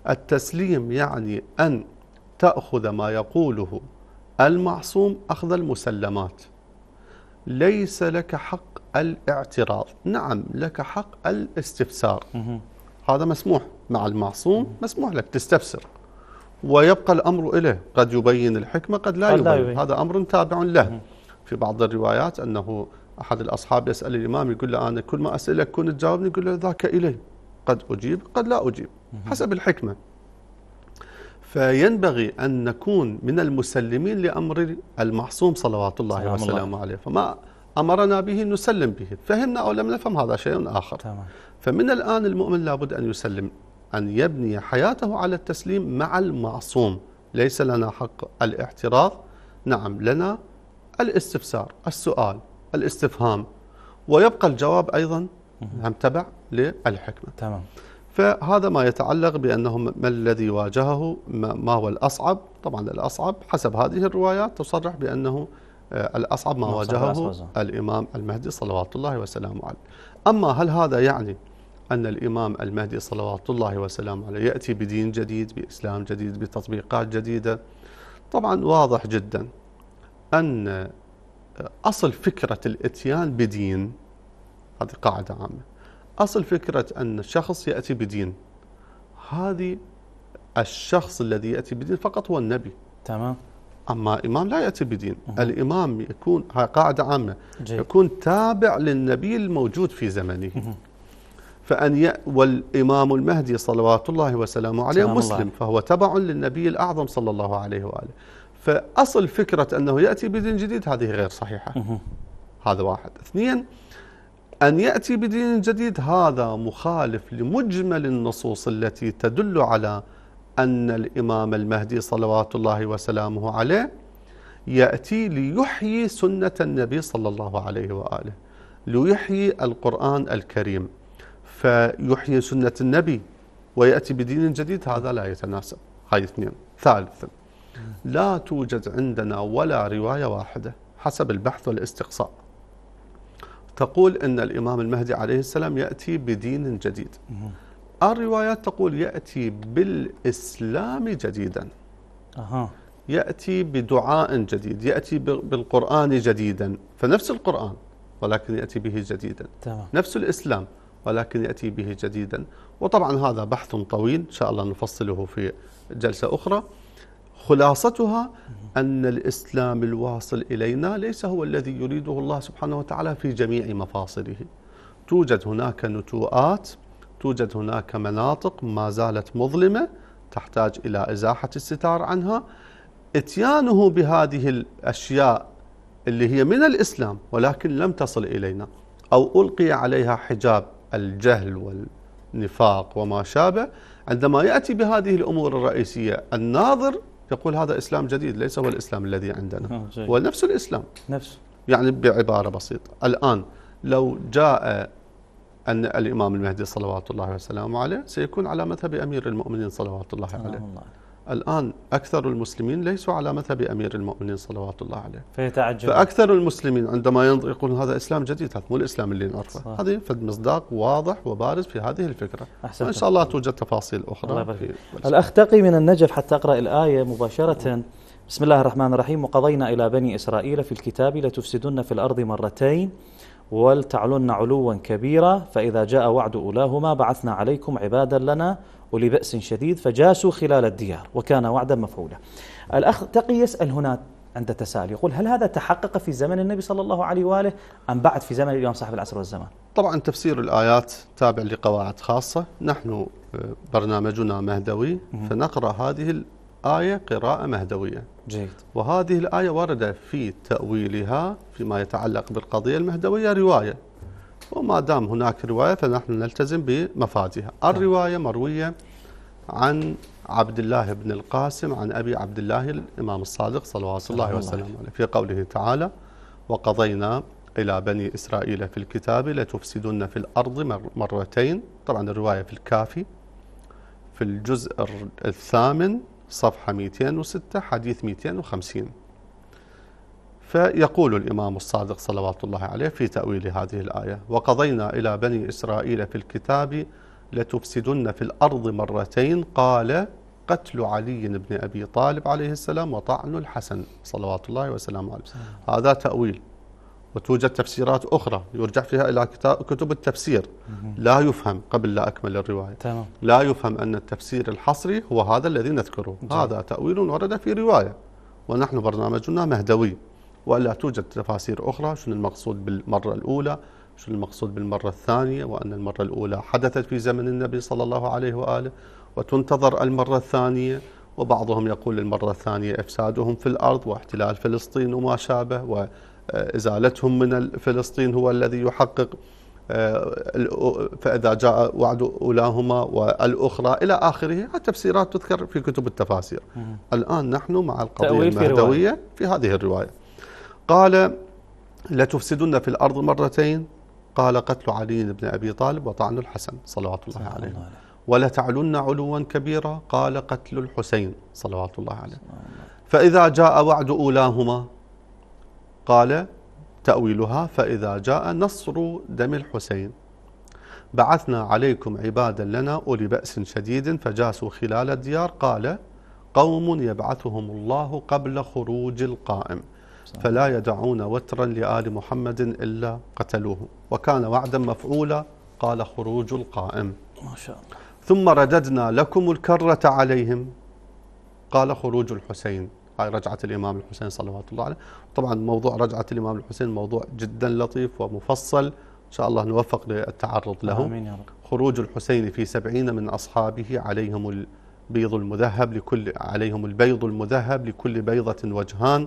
التسليم يعني أن تأخذ ما يقوله المعصوم أخذ المسلمات ليس لك حق الاعتراض نعم لك حق الاستفسار هذا مسموح مع المعصوم مسموح لك تستفسر ويبقى الأمر إليه قد يبين الحكمة قد لا يبين, لا يبين. هذا أمر تابع له في بعض الروايات أنه أحد الأصحاب يسأل الإمام يقول له أنا كل ما أسألك كنت تجاوبني يقول له ذاك إلي قد أجيب قد لا أجيب حسب الحكمة فينبغي أن نكون من المسلمين لأمر المعصوم صلوات الله وسلامه عليه فما أمرنا به نسلم به فهمنا أو لم نفهم هذا شيء آخر تمام. فمن الآن المؤمن لابد أن يسلم أن يبني حياته على التسليم مع المعصوم ليس لنا حق الاعتراض نعم لنا الاستفسار السؤال الاستفهام ويبقى الجواب أيضا هم نعم، تبع للحكمة تمام فهذا ما يتعلق بأنه ما الذي واجهه ما هو الأصعب طبعا الأصعب حسب هذه الروايات تصرح بأنه آه، الأصعب ما واجهه الإمام المهدي صلوات الله وسلامه عليه أما هل هذا يعني أن الإمام المهدي صلوات الله وسلامه عليه يأتي بدين جديد بإسلام جديد بتطبيقات جديدة طبعا واضح جدا أن أصل فكرة الإتيان بدين هذه قاعدة عامة أصل فكرة أن الشخص يأتي بدين هذه الشخص الذي يأتي بدين فقط هو النبي تمام أما إمام لا يأتي بدين أه. الإمام يكون قاعدة عامة جي. يكون تابع للنبي الموجود في زمنه أه. فأن ي... والإمام المهدي صلوات الله وسلامه عليه مسلم الله. فهو تبع للنبي الأعظم صلى الله عليه وآله فأصل فكرة أنه يأتي بدين جديد هذه غير صحيحة هذا واحد اثنين أن يأتي بدين جديد هذا مخالف لمجمل النصوص التي تدل على أن الإمام المهدي صلوات الله وسلامه عليه يأتي ليحيي سنة النبي صلى الله عليه وآله ليحيي القرآن الكريم فيحيي سنة النبي ويأتي بدين جديد هذا لا يتناسب هاي اثنين ثالثا لا توجد عندنا ولا رواية واحدة حسب البحث والاستقصاء تقول أن الإمام المهدي عليه السلام يأتي بدين جديد الروايات تقول يأتي بالإسلام جديدا يأتي بدعاء جديد يأتي بالقرآن جديدا فنفس القرآن ولكن يأتي به جديدا تمام. نفس الإسلام ولكن يأتي به جديدا وطبعا هذا بحث طويل إن شاء الله نفصله في جلسة أخرى خلاصتها أن الإسلام الواصل إلينا ليس هو الذي يريده الله سبحانه وتعالى في جميع مفاصله توجد هناك نتوءات توجد هناك مناطق ما زالت مظلمة تحتاج إلى إزاحة الستار عنها اتيانه بهذه الأشياء اللي هي من الإسلام ولكن لم تصل إلينا أو ألقي عليها حجاب الجهل والنفاق وما شابه عندما يأتي بهذه الأمور الرئيسية الناظر يقول هذا إسلام جديد ليس هو الإسلام الذي عندنا آه، هو نفس الإسلام نفس يعني بعبارة بسيطة الآن لو جاء أن الإمام المهدي صلوات الله وسلامه عليه سيكون على مذهب أمير المؤمنين صلوات الله عليه الله. الآن أكثر المسلمين ليسوا على مذهب أمير المؤمنين صلوات الله عليه فيتعجب فأكثر المسلمين عندما يقولون هذا إسلام جديد هذا مو الإسلام اللي نعرفه هذه في المصداق واضح وبارز في هذه الفكرة أحسنت. إن شاء الله توجد تفاصيل أخرى الأخ تقي من النجف حتى أقرأ الآية مباشرة بسم الله الرحمن الرحيم وقضينا إلى بني إسرائيل في الكتاب لتفسدن في الأرض مرتين ولتعلن علوا كبيرا فإذا جاء وعد أولاهما بعثنا عليكم عبادا لنا ولبأس شديد فجاسوا خلال الديار وكان وعدا مفعولا الأخ تقي يسأل هنا عند تساؤل يقول هل هذا تحقق في زمن النبي صلى الله عليه وآله أم بعد في زمن اليوم صاحب العصر والزمان طبعا تفسير الآيات تابع لقواعد خاصة نحن آه، برنامجنا مهدوي فنقرأ هذه الآية قراءة مهدوية جيد وهذه الآية ورد في تأويلها فيما يتعلق بالقضية المهدوية رواية وما دام هناك رواية فنحن نلتزم بمفادها طيب. الرواية مروية عن عبد الله بن القاسم عن أبي عبد الله الإمام الصادق صلى الله عليه وسلم في قوله تعالى وقضينا إلى بني إسرائيل في الكتاب لتفسدن في الأرض مرتين طبعا الرواية في الكافي في الجزء الثامن صفحة 206 حديث 250 فيقول الإمام الصادق صلوات الله عليه في تأويل هذه الآية وقضينا إلى بني إسرائيل في الكتاب لتفسدن في الأرض مرتين قال قتل علي بن أبي طالب عليه السلام وطعن الحسن صلوات الله وسلامه عليه نعم. هذا تأويل وتوجد تفسيرات أخرى يرجع فيها إلى كتب التفسير لا يفهم قبل لا أكمل الرواية تمام. لا يفهم أن التفسير الحصري هو هذا الذي نذكره هذا تأويل ورد في رواية ونحن برنامجنا مهدوي والا توجد تفاسير اخرى شنو المقصود بالمره الاولى شنو المقصود بالمره الثانيه وان المره الاولى حدثت في زمن النبي صلى الله عليه واله وتنتظر المره الثانيه وبعضهم يقول المره الثانيه افسادهم في الارض واحتلال فلسطين وما شابه وازالتهم من فلسطين هو الذي يحقق آه، فإذا جاء وعد أولاهما والأخرى إلى آخره التفسيرات تذكر في كتب التفاسير الآن نحن مع القضية المهدوية في هذه الرواية قال لتفسدن في الأرض مرتين قال قتل علي بن أبي طالب وطعن الحسن صلوات الله عليه تعلن علوا كبيرا قال قتل الحسين صلوات الله عليه فإذا جاء وعد أولاهما قال تأويلها فإذا جاء نصر دم الحسين بعثنا عليكم عبادا لنا أولي بأس شديد فجاسوا خلال الديار قال قوم يبعثهم الله قبل خروج القائم فلا يدعون وترا لآل محمد إلا قتلوه وكان وعدا مفعولا قال خروج القائم ما شاء الله ثم رددنا لكم الكرة عليهم قال خروج الحسين هاي رجعة الإمام الحسين صلوات الله عليه طبعا موضوع رجعة الإمام الحسين موضوع جدا لطيف ومفصل إن شاء الله نوفق للتعرض له آمين يا رب. خروج الحسين في سبعين من أصحابه عليهم البيض المذهب لكل عليهم البيض المذهب لكل بيضة وجهان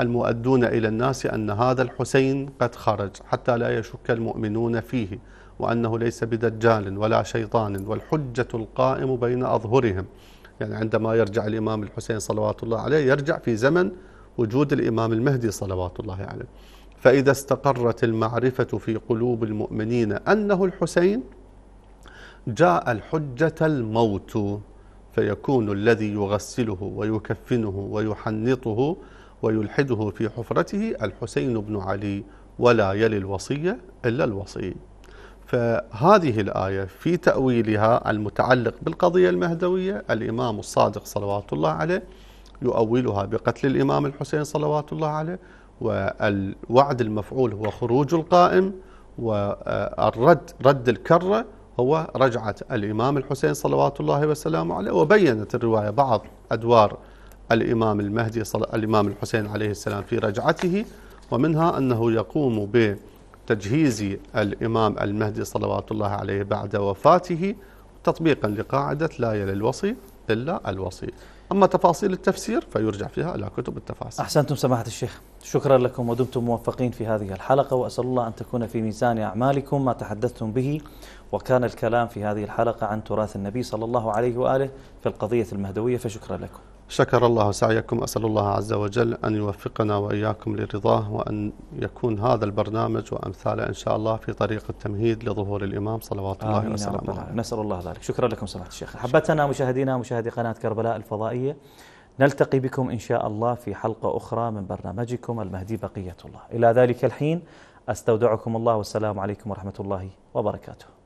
المؤدون إلى الناس أن هذا الحسين قد خرج حتى لا يشك المؤمنون فيه وأنه ليس بدجال ولا شيطان والحجة القائم بين أظهرهم يعني عندما يرجع الإمام الحسين صلوات الله عليه يرجع في زمن وجود الإمام المهدي صلوات الله عليه فإذا استقرت المعرفة في قلوب المؤمنين أنه الحسين جاء الحجة الموت فيكون الذي يغسله ويكفنه ويحنطه ويلحده في حفرته الحسين بن علي ولا يلي الوصية إلا الوصي فهذه الآية في تأويلها المتعلق بالقضية المهدوية الإمام الصادق صلوات الله عليه يؤولها بقتل الإمام الحسين صلوات الله عليه والوعد المفعول هو خروج القائم والرد رد الكرة هو رجعة الإمام الحسين صلوات الله وسلامه عليه وبينت الرواية بعض أدوار الإمام المهدي صلى الإمام الحسين عليه السلام في رجعته ومنها أنه يقوم بتجهيز الإمام المهدي صلوات الله عليه بعد وفاته تطبيقا لقاعدة لا يلي الوصي إلا الوصي أما تفاصيل التفسير فيرجع فيها إلى كتب التفاسير أحسنتم سماحة الشيخ شكرا لكم ودمتم موفقين في هذه الحلقة وأسأل الله أن تكون في ميزان أعمالكم ما تحدثتم به وكان الكلام في هذه الحلقة عن تراث النبي صلى الله عليه وآله في القضية المهدوية فشكرا لكم شكر الله سعيكم أسأل الله عز وجل أن يوفقنا وإياكم لرضاه وأن يكون هذا البرنامج وأمثاله إن شاء الله في طريق التمهيد لظهور الإمام صلوات الله وسلامه عليه نسأل الله ذلك شكرا لكم سماحة الشيخ أحبتنا مشاهدينا مشاهدي قناة كربلاء الفضائية نلتقي بكم إن شاء الله في حلقة أخرى من برنامجكم المهدي بقية الله إلى ذلك الحين أستودعكم الله والسلام عليكم ورحمة الله وبركاته